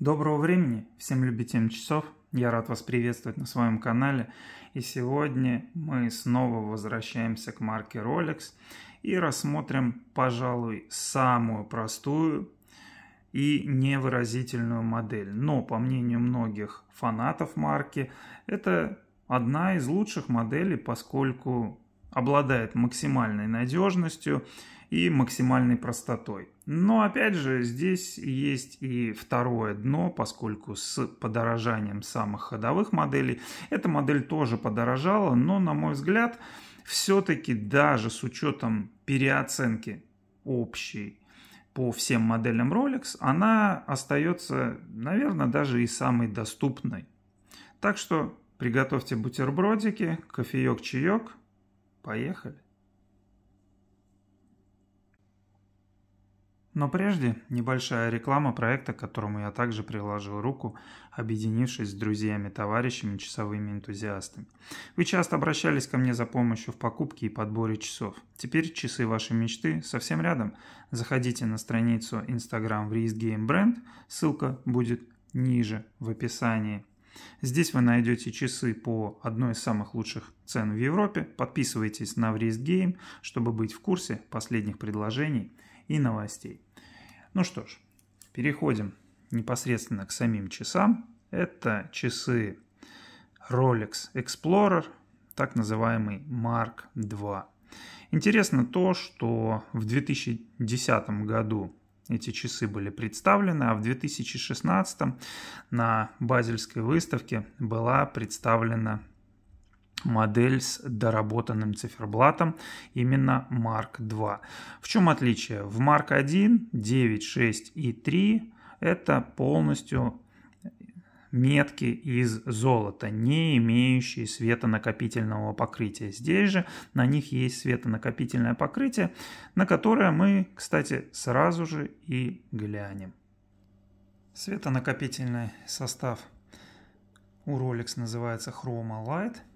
Доброго времени, всем любителям часов, я рад вас приветствовать на своем канале. И сегодня мы снова возвращаемся к марке Rolex и рассмотрим, пожалуй, самую простую и невыразительную модель. Но, по мнению многих фанатов марки, это одна из лучших моделей, поскольку обладает максимальной надежностью и максимальной простотой. Но опять же, здесь есть и второе дно, поскольку с подорожанием самых ходовых моделей эта модель тоже подорожала, но, на мой взгляд, все-таки даже с учетом переоценки общей по всем моделям Rolex, она остается, наверное, даже и самой доступной. Так что приготовьте бутербродики, кофеек, чаек. Поехали! Но прежде небольшая реклама проекта, к которому я также приложил руку, объединившись с друзьями, товарищами, часовыми энтузиастами. Вы часто обращались ко мне за помощью в покупке и подборе часов. Теперь часы вашей мечты совсем рядом. Заходите на страницу Instagram в Risk Game Brand, ссылка будет ниже в описании. Здесь вы найдете часы по одной из самых лучших цен в Европе. Подписывайтесь на Врист Game, чтобы быть в курсе последних предложений и новостей. Ну что ж, переходим непосредственно к самим часам. Это часы Rolex Explorer, так называемый Mark II. Интересно то, что в 2010 году эти часы были представлены, а в 2016 на Базельской выставке была представлена модель с доработанным циферблатом, именно Mark II. В чем отличие? В Mark I 9, 6 и 3 это полностью метки из золота, не имеющие светонакопительного покрытия. Здесь же на них есть светонакопительное покрытие, на которое мы, кстати, сразу же и глянем. Светонакопительный состав у Rolex называется Chroma Light –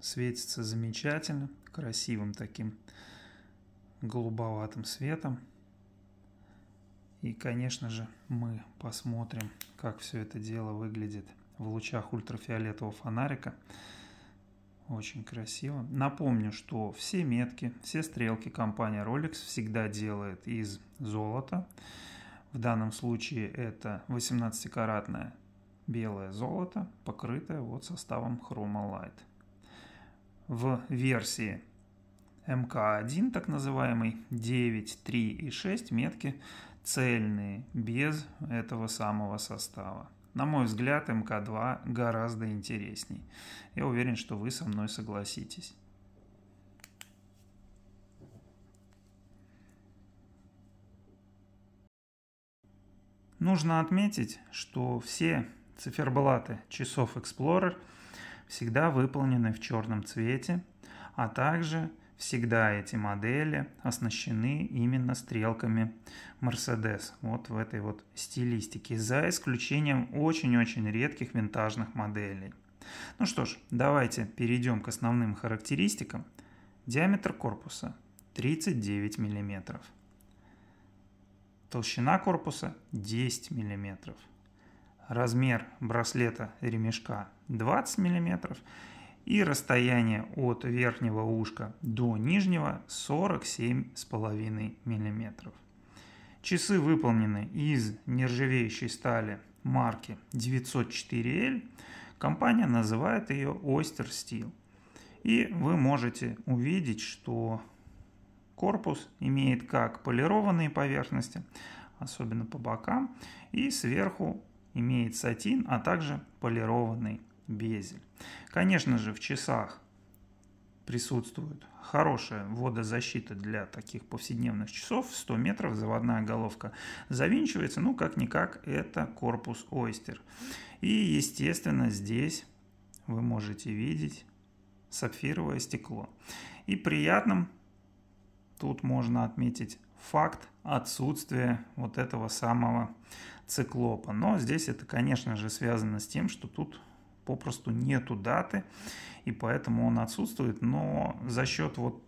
светится замечательно, красивым таким голубоватым светом. И, конечно же, мы посмотрим, как все это дело выглядит в лучах ультрафиолетового фонарика. Очень красиво. Напомню, что все метки, все стрелки компания Rolex всегда делает из золота. В данном случае это 18-каратное белое золото, покрытое вот составом хромолайт в версии МК1, так называемый, 9, 3 и 6 метки цельные, без этого самого состава. На мой взгляд, МК2 гораздо интересней. Я уверен, что вы со мной согласитесь. Нужно отметить, что все циферблаты часов Explorer – всегда выполнены в черном цвете, а также всегда эти модели оснащены именно стрелками Mercedes, вот в этой вот стилистике, за исключением очень-очень редких винтажных моделей. Ну что ж, давайте перейдем к основным характеристикам. Диаметр корпуса 39 мм. Толщина корпуса 10 мм размер браслета ремешка 20 мм и расстояние от верхнего ушка до нижнего 47,5 мм. Часы выполнены из нержавеющей стали марки 904L. Компания называет ее Oyster Steel. И вы можете увидеть, что корпус имеет как полированные поверхности, особенно по бокам, и сверху имеет сатин, а также полированный безель. Конечно же, в часах присутствует хорошая водозащита для таких повседневных часов. 100 метров заводная головка завинчивается, ну как-никак это корпус ойстер. И естественно здесь вы можете видеть сапфировое стекло. И приятным тут можно отметить факт отсутствия вот этого самого циклопа. Но здесь это, конечно же, связано с тем, что тут попросту нету даты, и поэтому он отсутствует, но за счет вот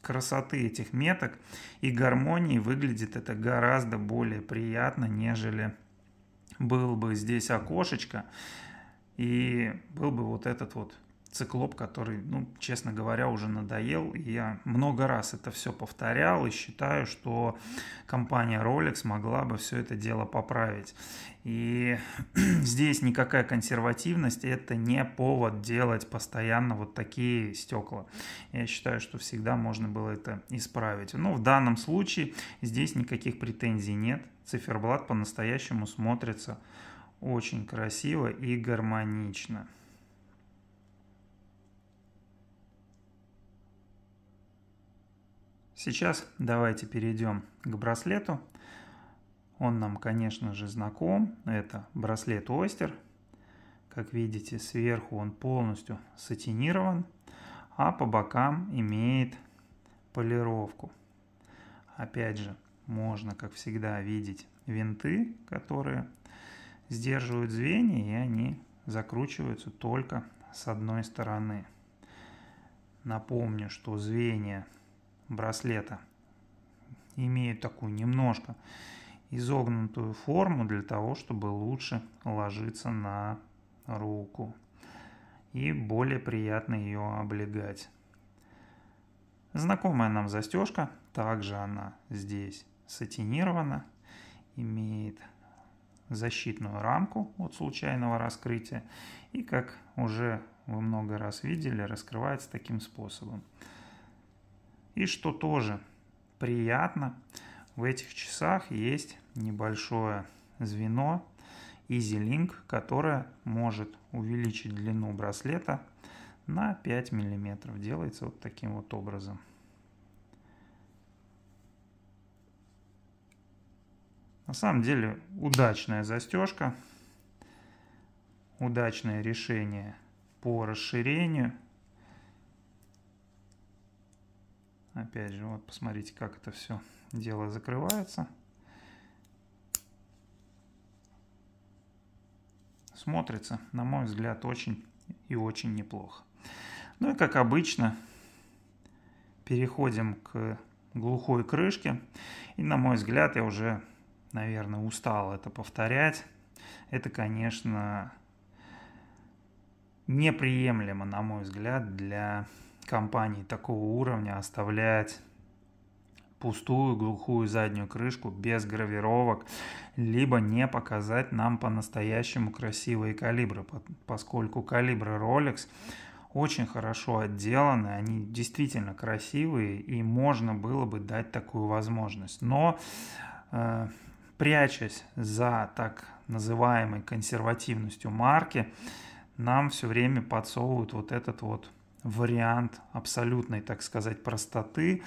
красоты этих меток и гармонии выглядит это гораздо более приятно, нежели был бы здесь окошечко и был бы вот этот вот циклоп, который, ну, честно говоря, уже надоел. И я много раз это все повторял и считаю, что компания Rolex могла бы все это дело поправить. И здесь никакая консервативность – это не повод делать постоянно вот такие стекла. Я считаю, что всегда можно было это исправить. Но в данном случае здесь никаких претензий нет. Циферблат по-настоящему смотрится очень красиво и гармонично. Сейчас давайте перейдем к браслету. Он нам, конечно же, знаком. Это браслет Ойстер. Как видите, сверху он полностью сатинирован, а по бокам имеет полировку. Опять же, можно, как всегда, видеть винты, которые сдерживают звенья, и они закручиваются только с одной стороны. Напомню, что звенья браслета имеют такую немножко изогнутую форму для того, чтобы лучше ложиться на руку и более приятно ее облегать. Знакомая нам застежка, также она здесь сатинирована, имеет защитную рамку от случайного раскрытия и, как уже вы много раз видели, раскрывается таким способом. И что тоже приятно, в этих часах есть небольшое звено EasyLink, которое может увеличить длину браслета на 5 мм. Делается вот таким вот образом. На самом деле удачная застежка, удачное решение по расширению. Опять же, вот посмотрите, как это все дело закрывается. Смотрится, на мой взгляд, очень и очень неплохо. Ну и как обычно, переходим к глухой крышке. И на мой взгляд, я уже, наверное, устал это повторять. Это, конечно, неприемлемо, на мой взгляд, для компании такого уровня оставлять пустую глухую заднюю крышку без гравировок, либо не показать нам по-настоящему красивые калибры, поскольку калибры Rolex очень хорошо отделаны, они действительно красивые, и можно было бы дать такую возможность. Но э, прячась за так называемой консервативностью марки, нам все время подсовывают вот этот вот вариант абсолютной, так сказать, простоты.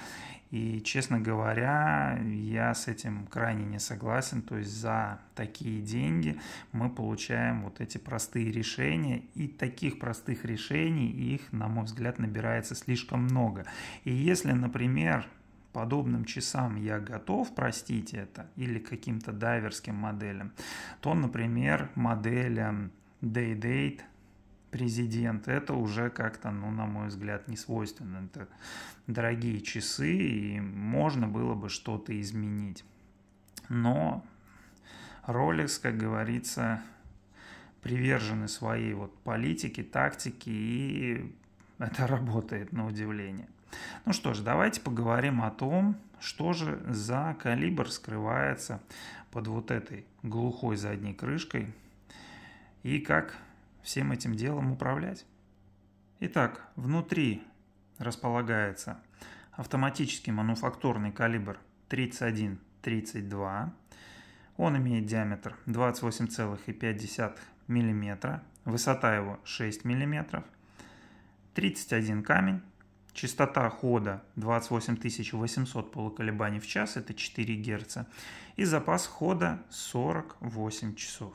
И, честно говоря, я с этим крайне не согласен. То есть за такие деньги мы получаем вот эти простые решения. И таких простых решений, их, на мой взгляд, набирается слишком много. И если, например, подобным часам я готов простить это или каким-то дайверским моделям, то, например, моделям day-date, президент. Это уже как-то, ну, на мой взгляд, не свойственно. Это дорогие часы, и можно было бы что-то изменить. Но Rolex, как говорится, привержены своей вот политике, тактике, и это работает на удивление. Ну что ж, давайте поговорим о том, что же за калибр скрывается под вот этой глухой задней крышкой и как всем этим делом управлять. Итак, внутри располагается автоматический мануфактурный калибр 31-32. Он имеет диаметр 28,5 мм, высота его 6 мм, 31 камень, частота хода 28800 полуколебаний в час, это 4 Гц, и запас хода 48 часов.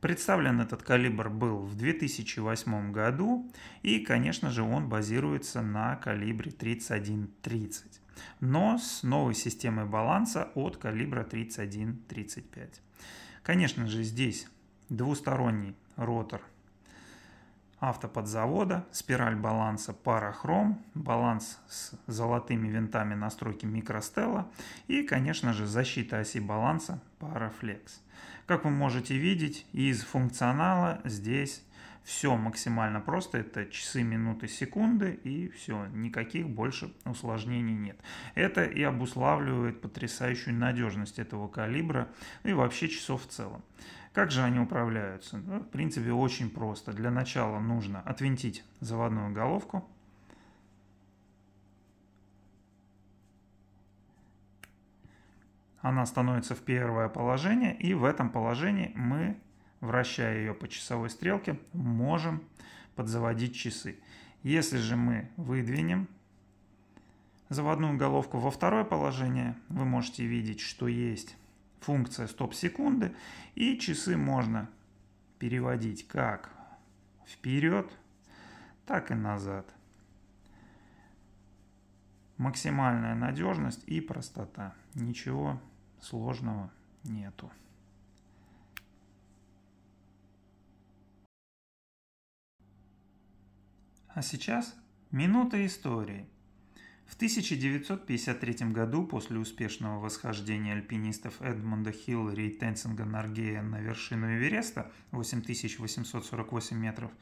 Представлен этот калибр был в 2008 году и, конечно же, он базируется на калибре 3130, но с новой системой баланса от калибра 3135. Конечно же, здесь двусторонний ротор автоподзавода, спираль баланса парахром, баланс с золотыми винтами настройки микростелла и, конечно же, защита оси баланса парафлекс. Как вы можете видеть, из функционала здесь все максимально просто. Это часы, минуты, секунды и все. Никаких больше усложнений нет. Это и обуславливает потрясающую надежность этого калибра и вообще часов в целом. Как же они управляются? Ну, в принципе, очень просто. Для начала нужно отвинтить заводную головку, она становится в первое положение, и в этом положении мы, вращая ее по часовой стрелке, можем подзаводить часы. Если же мы выдвинем заводную головку во второе положение, вы можете видеть, что есть функция стоп секунды, и часы можно переводить как вперед, так и назад. Максимальная надежность и простота. Ничего сложного нету. А сейчас минута истории. В 1953 году, после успешного восхождения альпинистов Эдмунда Хиллари и Тенсинга Наргея на вершину Эвереста 8848 метров,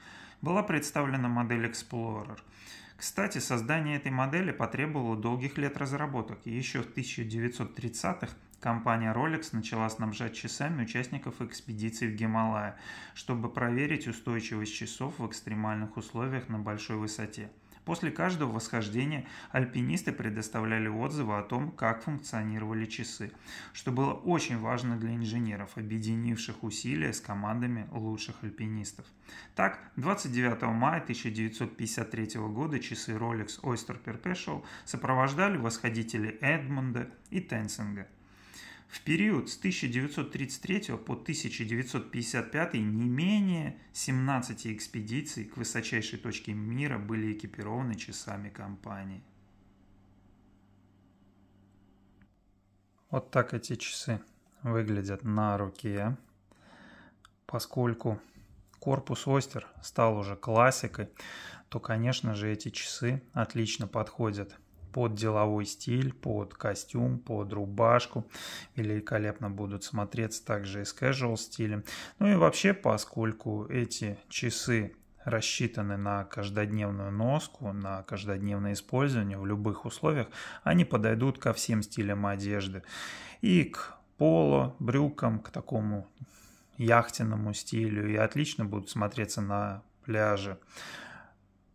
была представлена модель Explorer – кстати, создание этой модели потребовало долгих лет разработок. Еще в 1930-х компания Rolex начала снабжать часами участников экспедиции в Гималая, чтобы проверить устойчивость часов в экстремальных условиях на большой высоте. После каждого восхождения альпинисты предоставляли отзывы о том, как функционировали часы, что было очень важно для инженеров, объединивших усилия с командами лучших альпинистов. Так, 29 мая 1953 года часы Rolex Oyster Perpetual сопровождали восходители Эдмонда и Тенсинга – в период с 1933 по 1955 не менее 17 экспедиций к высочайшей точке мира были экипированы часами компании. Вот так эти часы выглядят на руке, поскольку корпус Остер стал уже классикой, то, конечно же, эти часы отлично подходят под деловой стиль, под костюм, под рубашку. Великолепно будут смотреться также и с casual стилем. Ну и вообще, поскольку эти часы рассчитаны на каждодневную носку, на каждодневное использование в любых условиях, они подойдут ко всем стилям одежды. И к поло, брюкам, к такому яхтенному стилю и отлично будут смотреться на пляже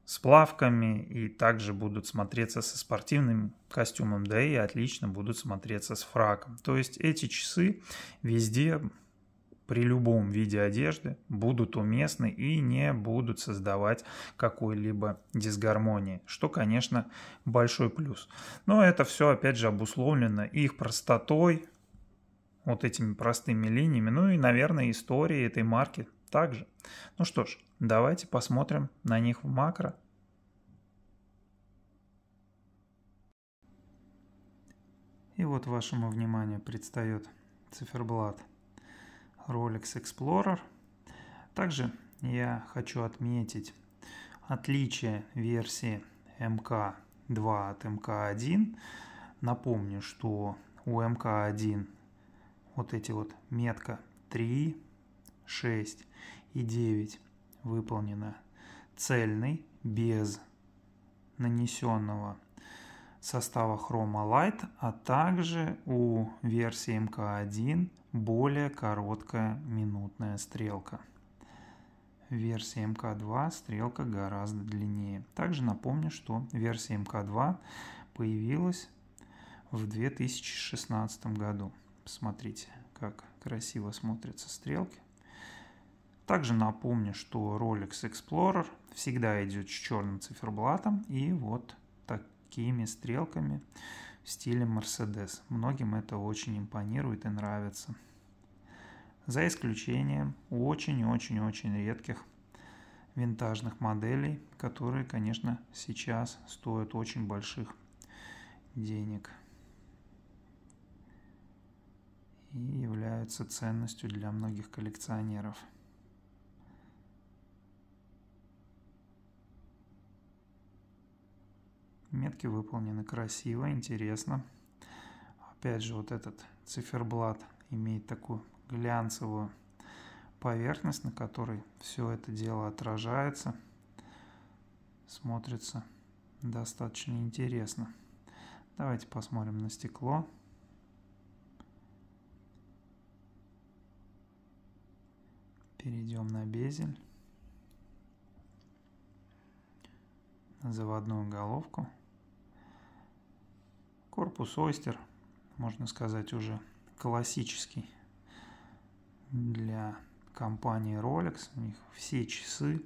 с плавками и также будут смотреться со спортивным костюмом, да и отлично будут смотреться с фраком. То есть эти часы везде при любом виде одежды будут уместны и не будут создавать какой-либо дисгармонии, что, конечно, большой плюс. Но это все, опять же, обусловлено их простотой, вот этими простыми линиями, ну и, наверное, историей этой марки, также. Ну что ж, давайте посмотрим на них в макро. И вот вашему вниманию предстает циферблат Rolex Explorer. Также я хочу отметить отличие версии МК-2 от МК-1. Напомню, что у МК-1 вот эти вот метка 3, 6 и 9 выполнено. Цельный, без нанесенного состава Chroma Light, а также у версии МК1 более короткая минутная стрелка. В версии МК2 стрелка гораздо длиннее. Также напомню, что версия МК2 появилась в 2016 году. Посмотрите, как красиво смотрятся стрелки. Также напомню, что Rolex Explorer всегда идет с черным циферблатом и вот такими стрелками в стиле Mercedes. Многим это очень импонирует и нравится. За исключением очень-очень-очень редких винтажных моделей, которые, конечно, сейчас стоят очень больших денег и являются ценностью для многих коллекционеров. Метки выполнены красиво, интересно. Опять же, вот этот циферблат имеет такую глянцевую поверхность, на которой все это дело отражается. Смотрится достаточно интересно. Давайте посмотрим на стекло. Перейдем на безель, на заводную головку. Корпус ойстер, можно сказать, уже классический для компании Rolex. У них все часы,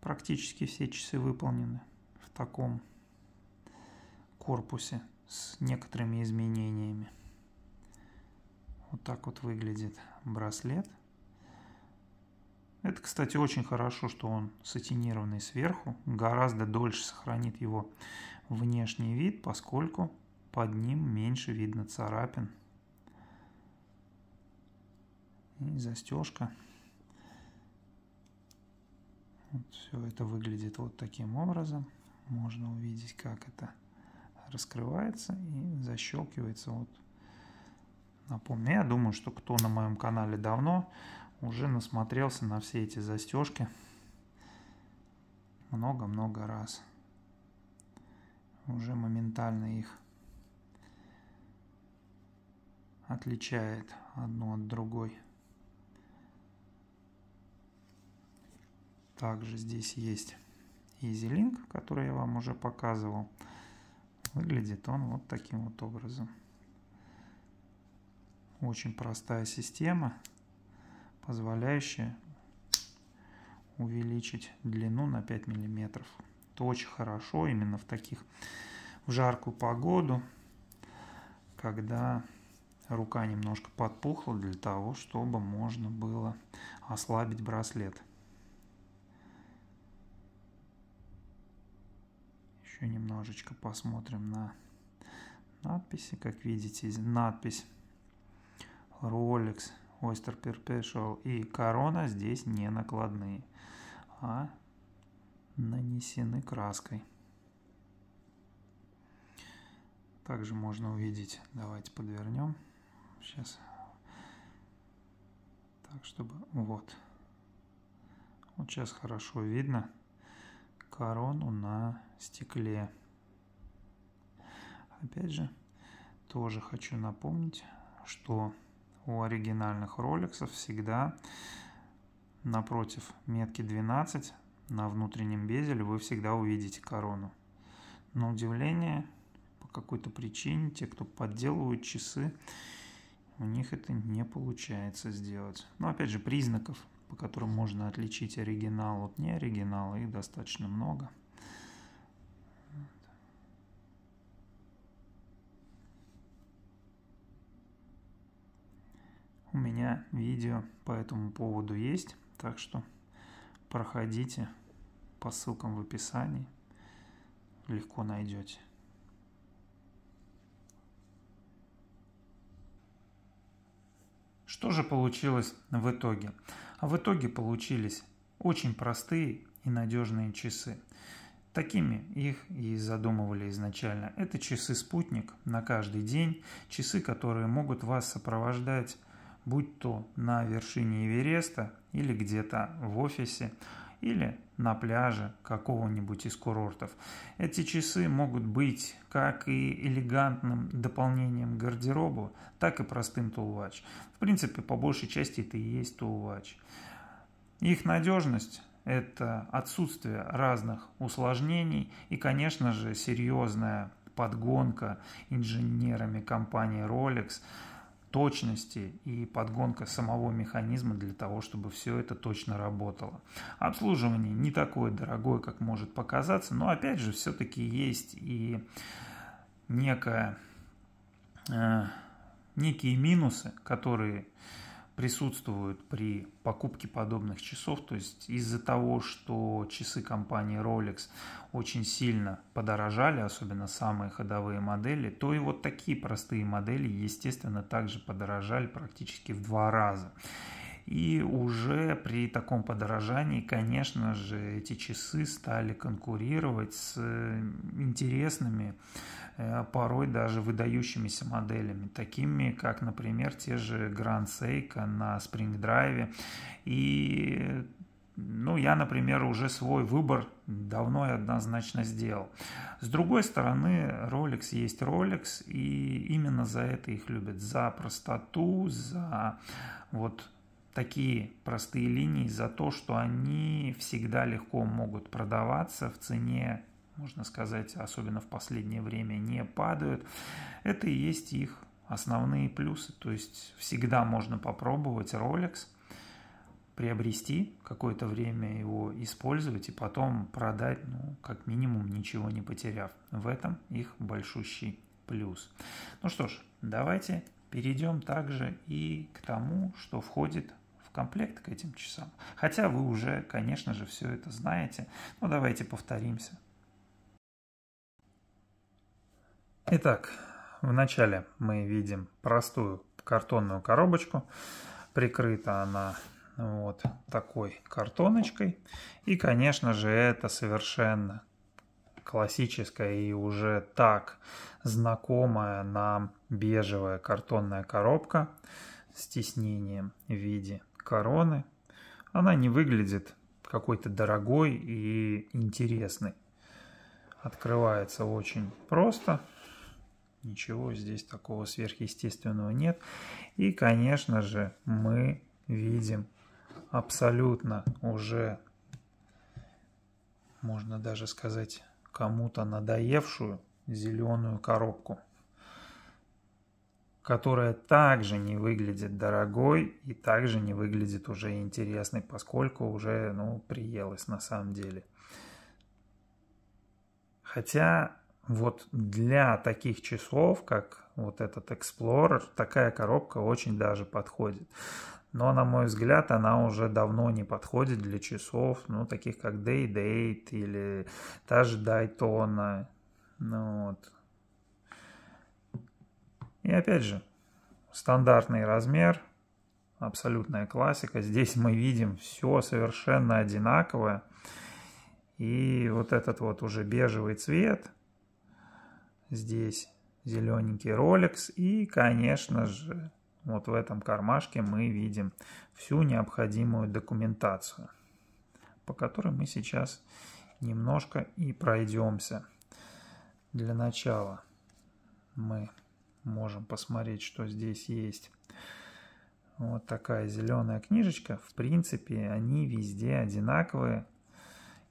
практически все часы выполнены в таком корпусе с некоторыми изменениями. Вот так вот выглядит браслет. Это, кстати, очень хорошо, что он сатинированный сверху. Гораздо дольше сохранит его внешний вид, поскольку под ним меньше видно царапин. И застежка. Вот все это выглядит вот таким образом. Можно увидеть, как это раскрывается и защелкивается вот напомню. Я думаю, что кто на моем канале давно, уже насмотрелся на все эти застежки много-много раз уже моментально их отличает одну от другой. Также здесь есть EasyLink, который я вам уже показывал. Выглядит он вот таким вот образом. Очень простая система, позволяющая увеличить длину на 5 миллиметров. Это очень хорошо именно в таких в жаркую погоду, когда рука немножко подпухла для того, чтобы можно было ослабить браслет. Еще немножечко посмотрим на надписи. Как видите, надпись Rolex, Oyster Perpetual и Corona здесь не накладные, а нанесены краской. Также можно увидеть, давайте подвернем, сейчас, так, чтобы, вот, вот сейчас хорошо видно корону на стекле. Опять же, тоже хочу напомнить, что у оригинальных роликсов всегда напротив метки 12 на внутреннем безеле вы всегда увидите корону. На удивление, по какой-то причине, те, кто подделывают часы, у них это не получается сделать. Но ну, опять же, признаков, по которым можно отличить оригинал от неоригинала, их достаточно много. У меня видео по этому поводу есть, так что проходите, по ссылкам в описании легко найдете. Что же получилось в итоге? А в итоге получились очень простые и надежные часы. Такими их и задумывали изначально. Это часы-спутник на каждый день, часы, которые могут вас сопровождать, будь то на вершине Эвереста или где-то в офисе, или на пляже какого-нибудь из курортов. Эти часы могут быть как и элегантным дополнением к гардеробу, так и простым тулвач. В принципе, по большей части это и есть тулвач. Их надежность – это отсутствие разных усложнений и, конечно же, серьезная подгонка инженерами компании Rolex – точности и подгонка самого механизма для того, чтобы все это точно работало. Обслуживание не такое дорогое, как может показаться, но опять же все-таки есть и некая, э, некие минусы, которые присутствуют при покупке подобных часов. То есть из-за того, что часы компании Rolex очень сильно подорожали, особенно самые ходовые модели, то и вот такие простые модели, естественно, также подорожали практически в два раза. И уже при таком подорожании, конечно же, эти часы стали конкурировать с интересными Э, порой даже выдающимися моделями, такими как, например, те же Grand Seiko на Spring Drive. И ну, я, например, уже свой выбор давно и однозначно сделал. С другой стороны, Rolex есть Rolex, и именно за это их любят. За простоту, за вот такие простые линии, за то, что они всегда легко могут продаваться в цене можно сказать, особенно в последнее время, не падают. Это и есть их основные плюсы. То есть всегда можно попробовать Rolex, приобрести какое-то время его использовать и потом продать, ну, как минимум, ничего не потеряв. В этом их большущий плюс. Ну что ж, давайте перейдем также и к тому, что входит в комплект к этим часам. Хотя вы уже, конечно же, все это знаете, но ну, давайте повторимся. Итак, вначале мы видим простую картонную коробочку. Прикрыта она вот такой картоночкой. И, конечно же, это совершенно классическая и уже так знакомая нам бежевая картонная коробка с тиснением в виде короны. Она не выглядит какой-то дорогой и интересной. Открывается очень просто. Ничего здесь такого сверхъестественного нет. И, конечно же, мы видим абсолютно уже, можно даже сказать, кому-то надоевшую зеленую коробку, которая также не выглядит дорогой и также не выглядит уже интересной, поскольку уже, ну, приелась на самом деле. Хотя вот для таких часов, как вот этот Explorer, такая коробка очень даже подходит. Но, на мой взгляд, она уже давно не подходит для часов, ну, таких как Day Date или та же Daytona. Ну, вот. И опять же, стандартный размер, абсолютная классика. Здесь мы видим все совершенно одинаковое. И вот этот вот уже бежевый цвет – здесь зелененький Rolex и, конечно же, вот в этом кармашке мы видим всю необходимую документацию, по которой мы сейчас немножко и пройдемся. Для начала мы можем посмотреть, что здесь есть. Вот такая зеленая книжечка. В принципе, они везде одинаковые.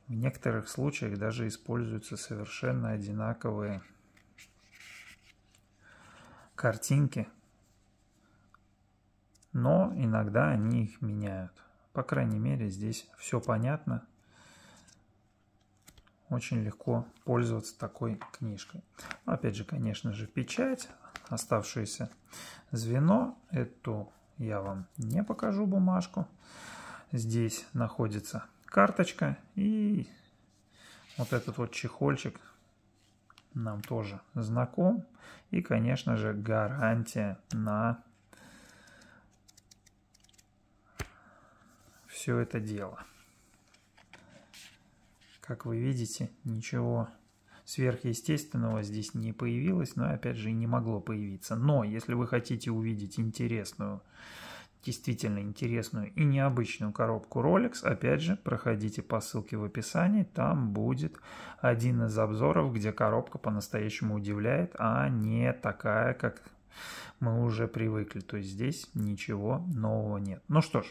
В некоторых случаях даже используются совершенно одинаковые картинки, но иногда они их меняют. По крайней мере, здесь все понятно. Очень легко пользоваться такой книжкой. опять же, конечно же, печать, оставшееся звено. Эту я вам не покажу бумажку. Здесь находится карточка и вот этот вот чехольчик нам тоже знаком. И, конечно же, гарантия на все это дело. Как вы видите, ничего сверхъестественного здесь не появилось, но опять же и не могло появиться. Но если вы хотите увидеть интересную действительно интересную и необычную коробку Rolex, опять же, проходите по ссылке в описании, там будет один из обзоров, где коробка по-настоящему удивляет, а не такая, как мы уже привыкли. То есть здесь ничего нового нет. Ну что ж,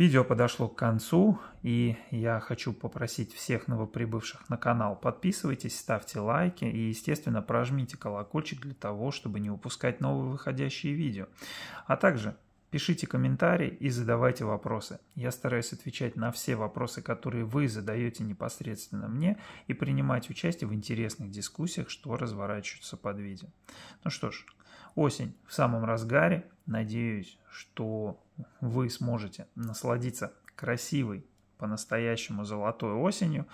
Видео подошло к концу, и я хочу попросить всех новоприбывших на канал, подписывайтесь, ставьте лайки и, естественно, прожмите колокольчик для того, чтобы не упускать новые выходящие видео. А также пишите комментарии и задавайте вопросы. Я стараюсь отвечать на все вопросы, которые вы задаете непосредственно мне и принимать участие в интересных дискуссиях, что разворачиваются под видео. Ну что ж, Осень в самом разгаре. Надеюсь, что вы сможете насладиться красивой, по-настоящему золотой осенью,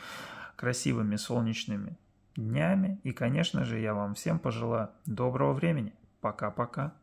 красивыми солнечными днями. И, конечно же, я вам всем пожелаю доброго времени. Пока-пока.